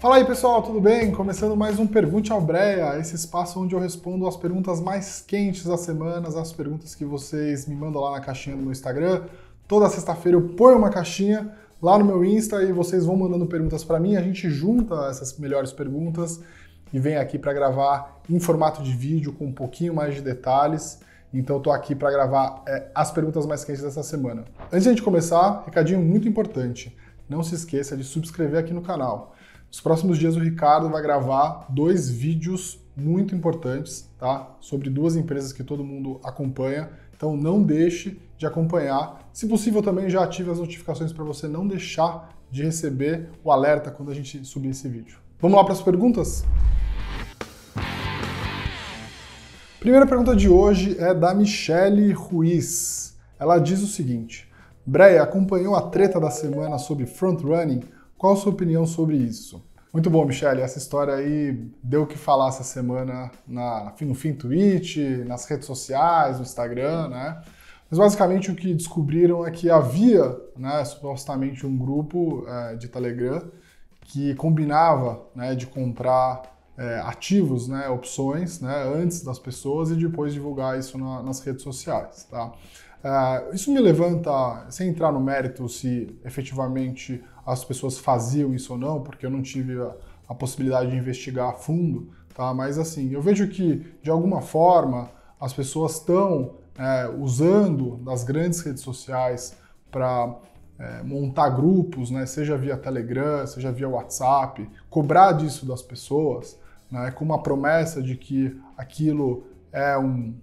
Fala aí pessoal, tudo bem? Começando mais um Pergunte ao Breia, esse espaço onde eu respondo as perguntas mais quentes das semanas, as perguntas que vocês me mandam lá na caixinha do meu Instagram. Toda sexta-feira eu ponho uma caixinha lá no meu Insta e vocês vão mandando perguntas para mim, a gente junta essas melhores perguntas e vem aqui para gravar em formato de vídeo com um pouquinho mais de detalhes. Então estou aqui para gravar é, as perguntas mais quentes dessa semana. Antes de a gente começar, recadinho muito importante. Não se esqueça de subscrever aqui no canal. Nos próximos dias o Ricardo vai gravar dois vídeos muito importantes, tá? Sobre duas empresas que todo mundo acompanha. Então não deixe de acompanhar. Se possível também já ative as notificações para você não deixar de receber o alerta quando a gente subir esse vídeo. Vamos lá para as perguntas? Primeira pergunta de hoje é da Michele Ruiz. Ela diz o seguinte: Breia acompanhou a treta da semana sobre front running? Qual a sua opinião sobre isso? Muito bom, Michele. Essa história aí deu o que falar essa semana na, no fim Twitch, nas redes sociais, no Instagram, né? Mas basicamente o que descobriram é que havia, né, supostamente, um grupo é, de Telegram que combinava né, de comprar é, ativos, né, opções, né, antes das pessoas e depois divulgar isso na, nas redes sociais. Tá? É, isso me levanta, sem entrar no mérito se efetivamente as pessoas faziam isso ou não, porque eu não tive a, a possibilidade de investigar a fundo, tá? Mas assim, eu vejo que de alguma forma as pessoas estão é, usando das grandes redes sociais para é, montar grupos, né? Seja via Telegram, seja via WhatsApp, cobrar disso das pessoas, né? Com uma promessa de que aquilo é um,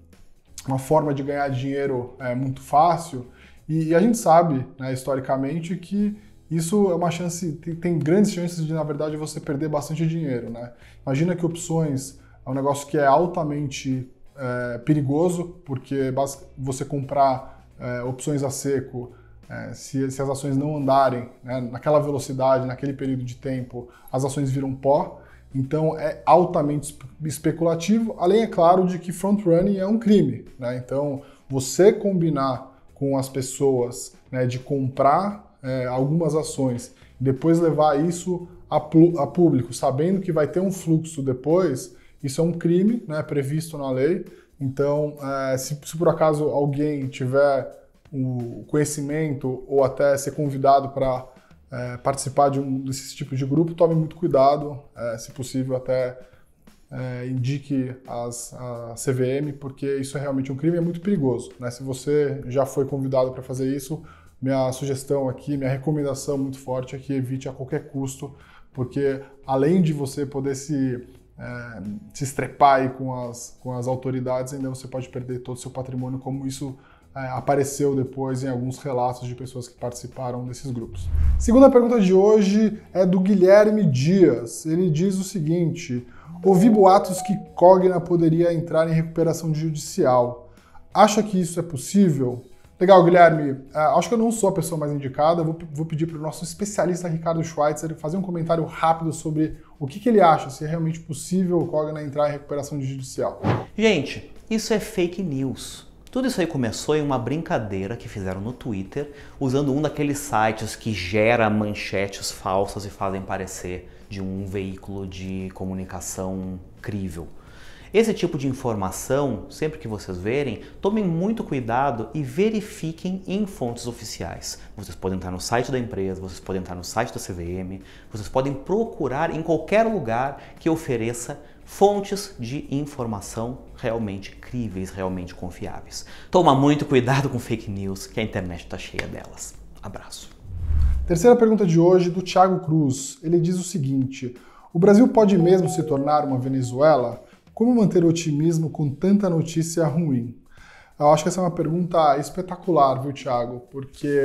uma forma de ganhar dinheiro é, muito fácil. E, e, a gente sabe, né, historicamente, que isso é uma chance, tem grandes chances de, na verdade, você perder bastante dinheiro, né? Imagina que opções é um negócio que é altamente é, perigoso, porque você comprar é, opções a seco, é, se, se, as ações não andarem né, naquela velocidade, naquele período de tempo, as ações viram pó. Então é altamente especulativo, além, é claro, de que front-running é um crime. Né? Então, você combinar com as pessoas né, de comprar é, algumas ações, depois levar isso a, a, público, sabendo que vai ter um fluxo depois, isso é um crime né, previsto na lei. Então, é, se, se por acaso alguém tiver o conhecimento ou até ser convidado para é, participar de um desses tipos de grupo, tome muito cuidado, é, se possível até é, indique as, a CVM, porque isso é realmente um crime, é muito perigoso. Né? Se você já foi convidado para fazer isso, minha sugestão aqui, minha recomendação muito forte é que evite a qualquer custo, porque além de você poder se, é, se estrepar aí com, as, com as autoridades, ainda você pode perder todo o seu patrimônio, como isso é, apareceu depois em alguns relatos de pessoas que participaram desses grupos. Segunda pergunta de hoje é do Guilherme Dias. Ele diz o seguinte: ouvi boatos que Cogna poderia entrar em recuperação judicial. Acha que isso é possível? Legal, Guilherme. É, acho que eu não sou a pessoa mais indicada. Vou, vou pedir para o nosso especialista Ricardo Schweitzer fazer um comentário rápido sobre o que, que ele acha, se é realmente possível o Cogna entrar em recuperação judicial. Gente, isso é fake news. Tudo isso aí começou em uma brincadeira que fizeram no Twitter, usando um daqueles sites que gera manchetes falsas e fazem parecer de um veículo de comunicação crível. Esse tipo de informação, sempre que vocês verem, tomem muito cuidado e verifiquem em fontes oficiais. Vocês podem entrar no site da empresa, vocês podem entrar no site da CVM, vocês podem procurar em qualquer lugar que ofereça fontes de informação realmente críveis, realmente confiáveis. Toma muito cuidado com fake news, que a internet está cheia delas. Abraço. Terceira pergunta de hoje do Thiago Cruz. Ele diz o seguinte: o Brasil pode mesmo se tornar uma Venezuela? Como manter o otimismo com tanta notícia ruim? Eu acho que essa é uma pergunta espetacular, viu, Thiago? Porque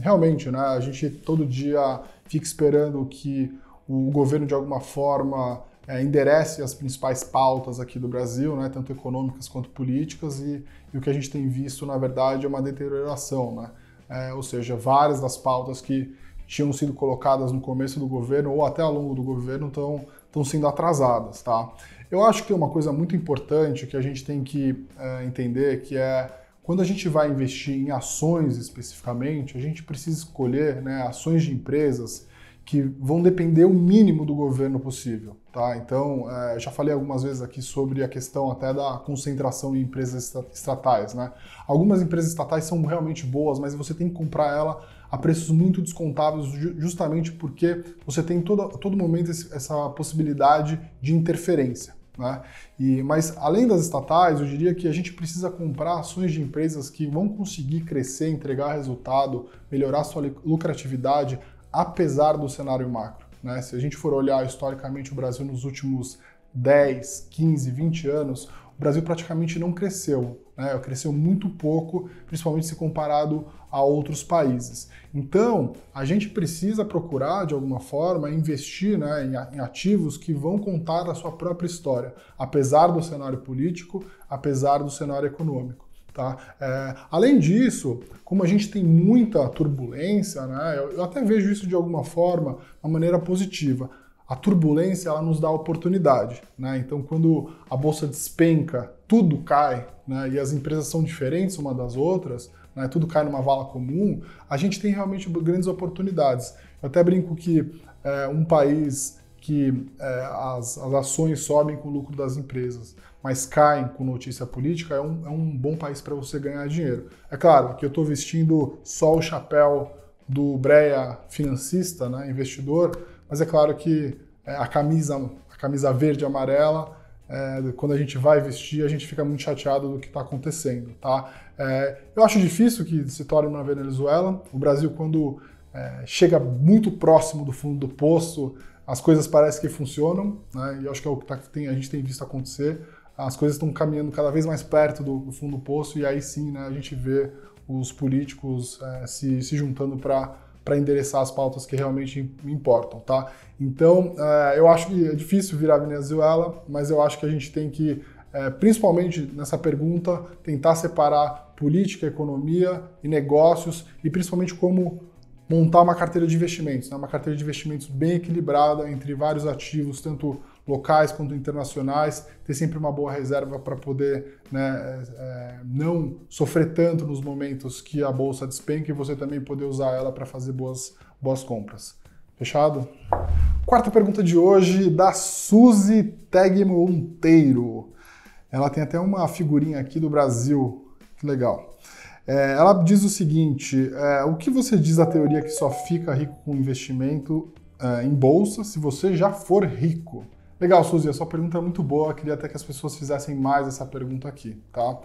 realmente, né, a gente todo dia fica esperando que o governo de alguma forma é, enderece as principais pautas aqui do Brasil, né, tanto econômicas quanto políticas, e, e, o que a gente tem visto, na verdade, é uma deterioração, né? É, ou seja, várias das pautas que tinham sido colocadas no começo do governo ou até ao longo do governo estão sendo atrasadas, tá? Eu acho que uma coisa muito importante que a gente tem que é, entender é que é quando a gente vai investir em ações especificamente, a gente precisa escolher né, ações de empresas que vão depender o mínimo do governo possível. Tá? Então, é, já falei algumas vezes aqui sobre a questão até da concentração em empresas estatais. Né? Algumas empresas estatais são realmente boas, mas você tem que comprar ela a preços muito descontáveis, justamente porque você tem todo, todo momento essa possibilidade de interferência. Né? E, mas além das estatais, eu diria que a gente precisa comprar ações de empresas que vão conseguir crescer, entregar resultado, melhorar sua lucratividade, apesar do cenário macro. Né? Se a gente for olhar historicamente o Brasil nos últimos 10, 15, 20 anos, o Brasil praticamente não cresceu né? cresceu muito pouco, principalmente se comparado a outros países. Então, a gente precisa procurar, de alguma forma, investir né, em ativos que vão contar a sua própria história, apesar do cenário político, apesar do cenário econômico. Tá? É, além disso, como a gente tem muita turbulência, né, eu, eu até vejo isso de alguma forma, uma maneira positiva a turbulência ela nos dá oportunidade, né? Então, quando a bolsa despenca tudo cai, né, e as empresas são diferentes uma das outras, né, tudo cai numa vala comum, a gente tem realmente grandes oportunidades. Eu até brinco que é, um país que é, as, as, ações sobem com o lucro das empresas, mas caem com notícia política, é um, é um bom país para você ganhar dinheiro. É claro que eu estou vestindo só o chapéu do Breia financista, né, investidor, mas é claro que é, a camisa a camisa verde e amarela é, quando a gente vai vestir, a gente fica muito chateado do que está acontecendo, tá? É, eu acho difícil que se torne uma Venezuela. O Brasil, quando é, chega muito próximo do fundo do poço, as coisas parecem que funcionam, né? E acho que é o que tá, tem, a gente tem visto acontecer. As coisas estão caminhando cada vez mais perto do, do, fundo do poço e aí sim, né, a gente vê os políticos é, se, se juntando para para endereçar as pautas que realmente importam, tá? Então, é, eu acho que é difícil virar Venezuela, mas eu acho que a gente tem que, é, principalmente nessa pergunta, tentar separar política, economia e negócios e principalmente como montar uma carteira de investimentos, né? uma carteira de investimentos bem equilibrada entre vários ativos, tanto locais quanto internacionais, ter sempre uma boa reserva para poder né, é, é, não sofrer tanto nos momentos que a bolsa despenca e você também poder usar ela para fazer boas, boas compras. Fechado? Quarta pergunta de hoje, da Suzy Teg Monteiro. Ela tem até uma figurinha aqui do Brasil, que legal. É, ela diz o seguinte: é, o que você diz à teoria que só fica rico com investimento é, em bolsa se você já for rico? Legal, Suzy, a sua pergunta é muito boa. Eu queria até que as pessoas fizessem mais essa pergunta aqui, tá?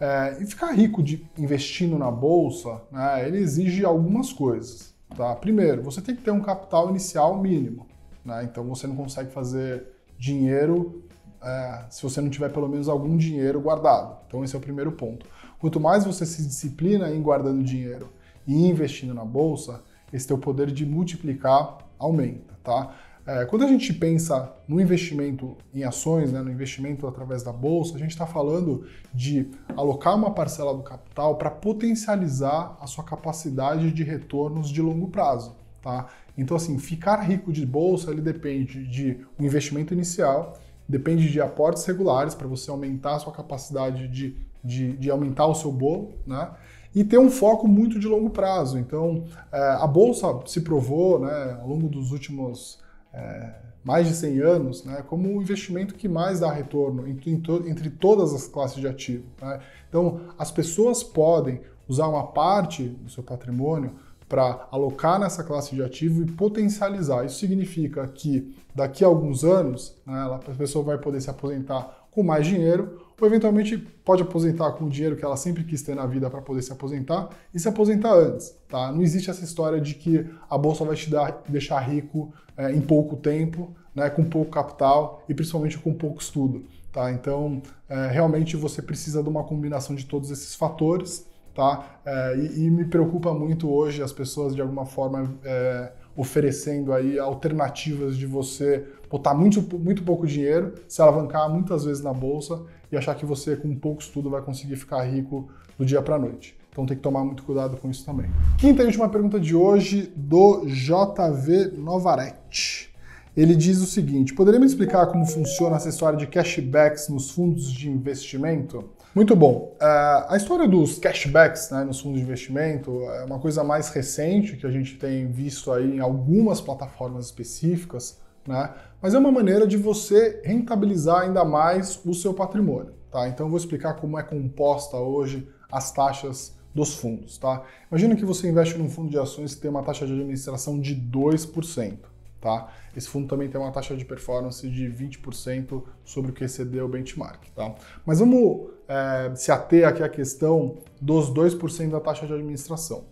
É, e ficar rico de investindo na bolsa, né, ele exige algumas coisas, tá? Primeiro, você tem que ter um capital inicial mínimo, né? Então você não consegue fazer dinheiro é, se você não tiver pelo menos algum dinheiro guardado. Então esse é o primeiro ponto. Quanto mais você se disciplina em guardando dinheiro e investindo na bolsa, esse teu poder de multiplicar aumenta, tá? É, quando a gente pensa no investimento em ações, né, no investimento através da bolsa, a gente está falando de alocar uma parcela do capital para potencializar a sua capacidade de retornos de longo prazo. Tá? Então, assim, ficar rico de bolsa ele depende de um investimento inicial, depende de aportes regulares para você aumentar a sua capacidade de, de, de aumentar o seu bolo, né? e ter um foco muito de longo prazo. Então, é, a bolsa se provou, né, ao longo dos últimos é, mais de 100 anos né, como o investimento que mais dá retorno entre, entre todas as classes de ativo. Né? Então, as pessoas podem usar uma parte do seu patrimônio para alocar nessa classe de ativo e potencializar. Isso significa que daqui a alguns anos né, a pessoa vai poder se aposentar com mais dinheiro ou eventualmente pode aposentar com o dinheiro que ela sempre quis ter na vida para poder se aposentar e se aposentar antes, tá? Não existe essa história de que a bolsa vai te dar, deixar rico é, em pouco tempo, né, com pouco capital e principalmente com pouco estudo, tá? Então, é, realmente você precisa de uma combinação de todos esses fatores, tá? É, e, e, me preocupa muito hoje as pessoas de alguma forma é, oferecendo aí alternativas de você botar muito, muito pouco dinheiro, se alavancar muitas vezes na bolsa e achar que você, com pouco estudo, vai conseguir ficar rico do dia para a noite. Então tem que tomar muito cuidado com isso também. Quinta e última pergunta de hoje, do JV Novarete Ele diz o seguinte: poderia me explicar como funciona essa história de cashbacks nos fundos de investimento? Muito bom. Uh, a história dos cashbacks né, nos fundos de investimento é uma coisa mais recente que a gente tem visto aí em algumas plataformas específicas né? Mas é uma maneira de você rentabilizar ainda mais o seu patrimônio, tá? Então eu vou explicar como é composta hoje as taxas dos fundos, tá? Imagina que você investe num fundo de ações que tem uma taxa de administração de 2%, tá? Esse fundo também tem uma taxa de performance de 20% sobre o que excedeu o benchmark, tá? Mas vamos é, se ater aqui à questão dos 2% da taxa de administração.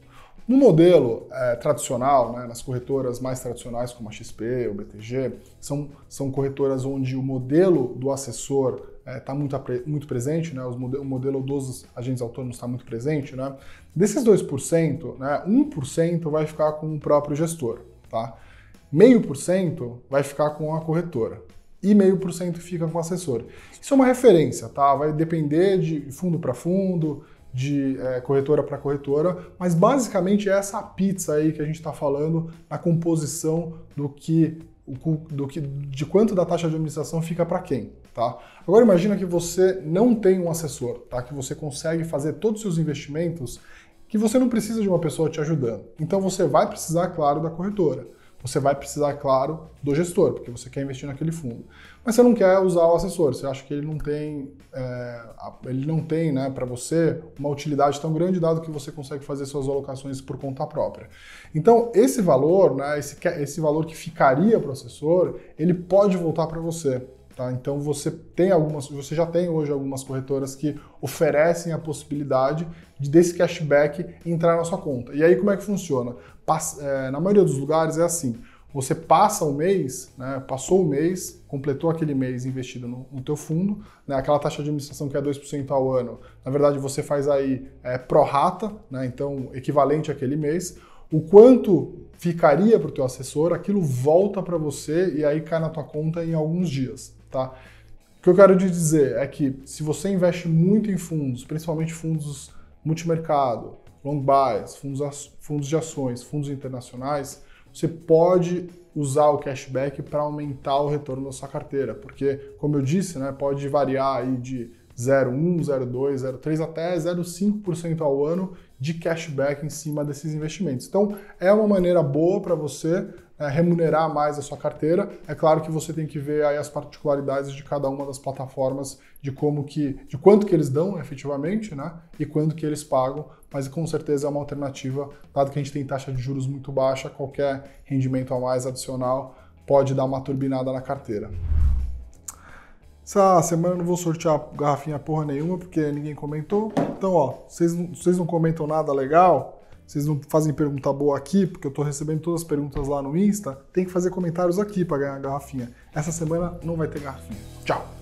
No modelo é, tradicional, né, nas corretoras mais tradicionais como a XP, o BTG, são, são corretoras onde o modelo do assessor está é, tá muito, muito presente, né, o modelo dos agentes autônomos está muito presente. Né. Desses 2%, né, 1% vai ficar com o próprio gestor. Tá? 0,5% vai ficar com a corretora e 0,5% fica com o assessor. Isso é uma referência, tá? Vai depender de fundo para fundo, de é, corretora para corretora, mas basicamente é essa pizza aí que a gente está falando na composição do que, do que, de quanto da taxa de administração fica para quem, tá? Agora imagina que você não tem um assessor, tá? Que você consegue fazer todos os seus investimentos, que você não precisa de uma pessoa te ajudando. Então você vai precisar, claro, da corretora. Você vai precisar, claro, do gestor, porque você quer investir naquele fundo. Mas você não quer usar o assessor, você acha que ele não tem, é, ele não tem, né, para você uma utilidade tão grande, dado que você consegue fazer suas alocações por conta própria. Então, esse valor, né, esse, esse valor que ficaria para o assessor, ele pode voltar para você. Tá? Então você tem algumas, você já tem hoje algumas corretoras que oferecem a possibilidade de desse cashback entrar na sua conta. E aí como é que funciona? É, na maioria dos lugares é assim. Você passa o mês, né, passou o mês, completou aquele mês investido no, no teu fundo, né, aquela taxa de administração que é 2% ao ano, na verdade você faz aí é, prorata, né, então equivalente àquele mês, o quanto ficaria para o teu assessor, aquilo volta para você e aí cai na tua conta em alguns dias tá? O que eu quero te dizer é que se você investe muito em fundos, principalmente fundos multimercado, long buys, fundos, fundos de ações, fundos internacionais, você pode usar o cashback para aumentar o retorno da sua carteira, porque, como eu disse, né, pode variar aí de 0,1, 0,2, 0,3 até 0,5% ao ano de cashback em cima desses investimentos. Então, é uma maneira boa para você é, remunerar mais a sua carteira. É claro que você tem que ver aí as particularidades de cada uma das plataformas, de como que, de quanto que eles dão efetivamente, né? E quanto que eles pagam, mas com certeza é uma alternativa, dado que a gente tem taxa de juros muito baixa, qualquer rendimento a mais adicional pode dar uma turbinada na carteira. Essa semana eu não vou sortear garrafinha porra nenhuma, porque ninguém comentou. Então, ó, vocês não, vocês não comentam nada legal? vocês não fazem pergunta boa aqui, porque eu estou recebendo todas as perguntas lá no Insta, tem que fazer comentários aqui para ganhar a garrafinha. Essa semana não vai ter garrafinha. Tchau!